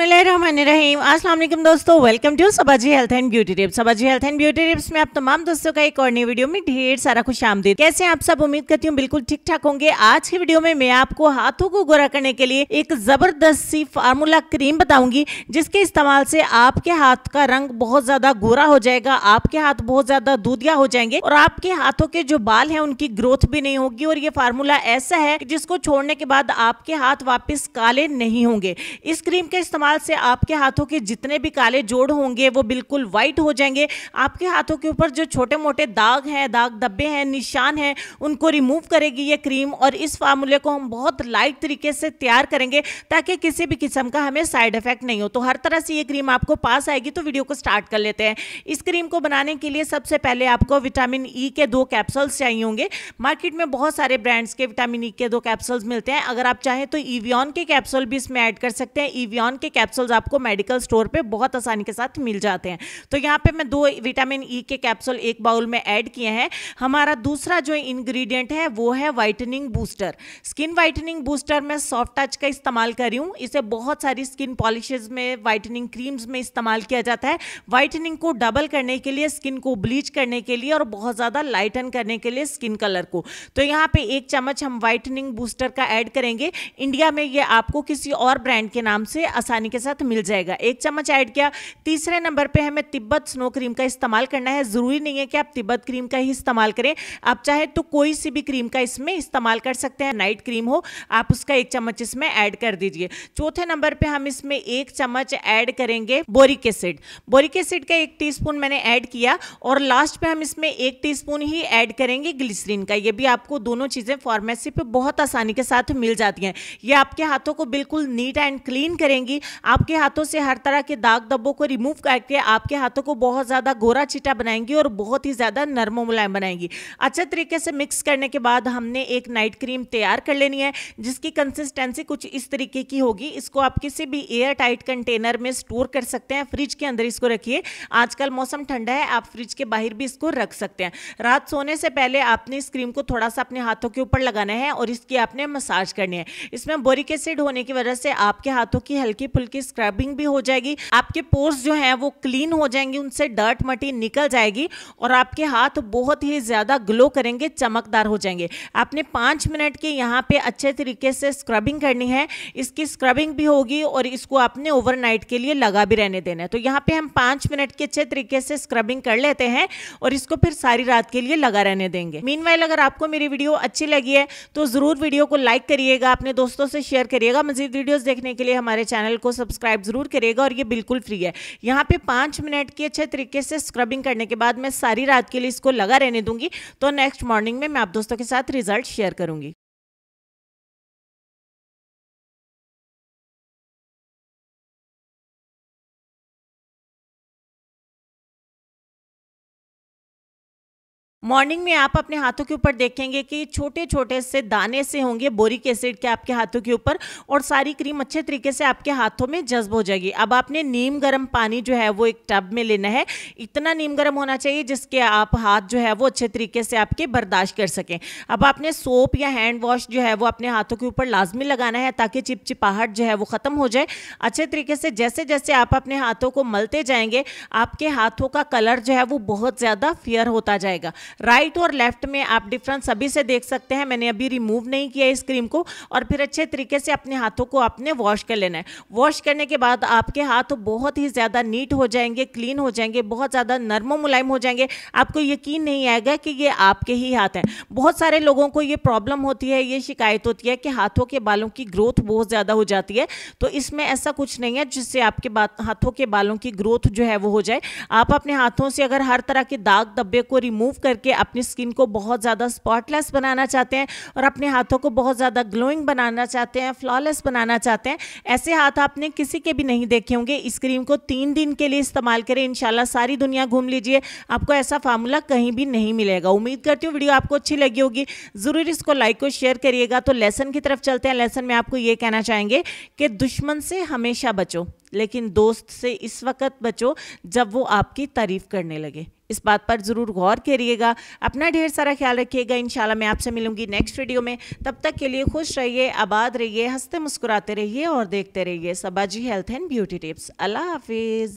अस्सलाम वालेकुम दोस्तों welcome to Sabaji health and beauty tips Sabaji health and beauty tips में आप तमाम दोस्तों का एक और नई वीडियो में ढेर सारा खुश आमदी कैसे आप सब उम्मीद करती हूँ बिल्कुल ठीक ठाक होंगे आज की वीडियो में मैं आपको हाथों को गोरा करने के लिए एक जबरदस्त सी फार्मूला क्रीम बताऊंगी जिसके इस्तेमाल से आपके हाथ का रंग बहुत ज्यादा गोरा हो जाएगा आपके हाथ बहुत ज्यादा दूधिया हो जाएंगे और आपके हाथों के जो बाल है उनकी ग्रोथ भी नहीं होगी और ये फार्मूला ऐसा है जिसको छोड़ने के बाद आपके हाथ वापिस काले नहीं होंगे इस क्रीम का इस्तेमाल इस्तेमाल से आपके हाथों के जितने भी काले जोड़ होंगे वो बिल्कुल वाइट हो जाएंगे आपके हाथों के ऊपर जो छोटे मोटे दाग हैं दाग धब्बे हैं निशान हैं उनको रिमूव करेगी ये क्रीम और इस फार्मूले को हम बहुत लाइट तरीके से तैयार करेंगे ताकि किसी भी किस्म का हमें साइड इफेक्ट नहीं हो तो हर तरह से ये क्रीम आपको पास आएगी तो वीडियो को स्टार्ट कर लेते हैं इस क्रीम को बनाने के लिए सबसे पहले आपको विटामिन ई e के दो कैप्सल्स चाहिए होंगे मार्केट में बहुत सारे ब्रांड्स के विटामिन ई e के दो कैप्सल्स मिलते हैं अगर आप चाहें तो ईवियन के कैप्सूल भी इसमें ऐड कर सकते हैं ईवियन के कैप्सूल्स आपको मेडिकल स्टोर पे बहुत आसानी के साथ मिल जाते हैं तो यहाँ पे मैं दो विटामिन ई e के कैप्सूल एक बाउल में ऐड किए हैं हमारा दूसरा जो इंग्रेडिएंट है वो है whitening booster skin whitening booster मैं सॉफ्ट टच का इस्तेमाल कर रही हूँ इसे बहुत सारी स्किन पॉलिशेज में वाइटनिंग क्रीम्स में इस्तेमाल किया जाता है वाइटनिंग को डबल करने के लिए स्किन को ब्लीच करने के लिए और बहुत ज़्यादा लाइटन करने के लिए स्किन कलर को तो यहाँ पे एक चम्मच हम वाइटनिंग बूस्टर का ऐड करेंगे इंडिया में ये आपको किसी और ब्रांड के नाम से आसानी के साथ मिल जाएगा एक चम्मच ऐड किया तीसरे नंबर पर हमें तिब्बत स्नो क्रीम का इस्तेमाल करना है ज़रूरी नहीं है कि आप तिब्बत क्रीम का ही इस्तेमाल करें आप चाहे तो कोई सी भी क्रीम का इसमें इस्तेमाल कर सकते हैं नाइट क्रीम हो आप उसका एक चम्मच इसमें ऐड कर दीजिए चौथे नंबर पर हम इसमें एक चम्मच ऐड करेंगे बोरिक एसिड बोरिक एसिड का एक टी मैंने ऐड किया और लास्ट पर हम इसमें एक टी ही ऐड करेंगे ग्लिसरीन का ये भी आपको दोनों चीज़ें फार्मेसी पर बहुत आसानी के साथ मिल जाती हैं ये आपके हाथों को बिल्कुल नीट एंड क्लीन करेंगी आपके हाथों से हर तरह के दाग धब्बों को रिमूव करके आपके हाथों को बहुत ज़्यादा गोरा चिटा बनाएंगी और बहुत ही ज़्यादा नरम मुलायम बनाएंगी अच्छे तरीके से मिक्स करने के बाद हमने एक नाइट क्रीम तैयार कर लेनी है जिसकी कंसिस्टेंसी कुछ इस तरीके की होगी इसको आप किसी भी एयर टाइट कंटेनर में स्टोर कर सकते हैं फ्रिज के अंदर इसको रखिए आजकल मौसम ठंडा है आप फ्रिज के बाहर भी इसको रख सकते हैं रात सोने से पहले आपने इस क्रीम को थोड़ा सा अपने हाथों के ऊपर लगाना है और इसकी आपने मसाज करनी है इसमें बोरिक एसिड होने की वजह से आपके हाथों की हल्की फुल्की हल्की स्क्रबिंग भी हो जाएगी आपके पोर्स जो हैं वो क्लीन हो जाएंगे उनसे डर्ट मटी निकल जाएगी और आपके हाथ बहुत ही ज़्यादा ग्लो करेंगे चमकदार हो जाएंगे आपने पाँच मिनट के यहाँ पे अच्छे तरीके से स्क्रबिंग करनी है इसकी स्क्रबिंग भी होगी और इसको आपने ओवरनाइट के लिए लगा भी रहने देना है तो यहाँ पे हम पाँच मिनट के अच्छे तरीके से स्क्रबिंग कर लेते हैं और इसको फिर सारी रात के लिए लगा रहने देंगे मीन अगर आपको मेरी वीडियो अच्छी लगी है तो ज़रूर वीडियो को लाइक करिएगा अपने दोस्तों से शेयर करिएगा मजीद वीडियोज़ देखने के लिए हमारे चैनल को सब्सक्राइब ज़रूर करिएगा और ये बिल्कुल फ्री है यहाँ पे पाँच मिनट की अच्छे तरीके से स्क्रबिंग करने के बाद मैं सारी रात के लिए इसको लगा रहने दूंगी तो नेक्स्ट मॉर्निंग में मैं आप दोस्तों के साथ रिजल्ट शेयर करूंगी मॉर्निंग में आप अपने हाथों के ऊपर देखेंगे कि छोटे छोटे से दाने से होंगे बोरिक एसिड के आपके हाथों के ऊपर और सारी क्रीम अच्छे तरीके से आपके हाथों में जज्ब हो जाएगी अब आपने नीम गर्म पानी जो है वो एक टब में लेना है इतना नीम गर्म होना चाहिए जिसके आप हाथ जो है वो अच्छे तरीके से आपके बर्दाश्त कर सकें अब आपने सोप या हैंड वॉश जो है वो अपने हाथों के ऊपर लाजमी लगाना है ताकि चिपचिपाहट जो है वो ख़त्म हो जाए अच्छे तरीके से जैसे जैसे आप अपने हाथों को मलते जाएंगे आपके हाथों का कलर जो है वो बहुत ज़्यादा फेयर होता जाएगा राइट और लेफ्ट में आप डिफरेंस अभी से देख सकते हैं मैंने अभी रिमूव नहीं किया इस क्रीम को और फिर अच्छे तरीके से अपने हाथों को आपने वॉश कर लेना है वॉश करने के बाद आपके हाथ बहुत ही ज़्यादा नीट हो जाएंगे क्लीन हो जाएंगे बहुत ज़्यादा नर्मो मुलायम हो जाएंगे आपको यकीन नहीं आएगा कि ये आपके ही हाथ हैं बहुत सारे लोगों को ये प्रॉब्लम होती है ये शिकायत होती है कि हाथों के बालों की ग्रोथ बहुत ज़्यादा हो जाती है तो इसमें ऐसा कुछ नहीं है जिससे आपके हाथों के बालों की ग्रोथ जो है वो हो जाए आप अपने हाथों से अगर हर तरह के दाग धब्बे को रिमूव कर करके अपनी स्किन को बहुत ज़्यादा स्पॉटलेस बनाना चाहते हैं और अपने हाथों को बहुत ज़्यादा ग्लोइंग बनाना चाहते हैं फ्लॉलेस बनाना चाहते हैं ऐसे हाथ आपने किसी के भी नहीं देखे होंगे इस क्रीम को तीन दिन के लिए इस्तेमाल करें इन सारी दुनिया घूम लीजिए आपको ऐसा फार्मूला कहीं भी नहीं मिलेगा उम्मीद करती हूँ वीडियो आपको अच्छी लगी होगी ज़रूर इसको लाइक और शेयर करिएगा तो लेसन की तरफ चलते हैं लेसन में आपको ये कहना चाहेंगे कि दुश्मन से हमेशा बचो लेकिन दोस्त से इस वक्त बचो जब वो आपकी तारीफ़ करने लगे इस बात पर ज़रूर गौर करिएगा अपना ढेर सारा ख्याल रखिएगा इन मैं आपसे मिलूंगी नेक्स्ट वीडियो में तब तक के लिए खुश रहिए आबाद रहिए हंसते मुस्कुराते रहिए और देखते रहिए Sabaji health and beauty tips अल्लाह हाफिज़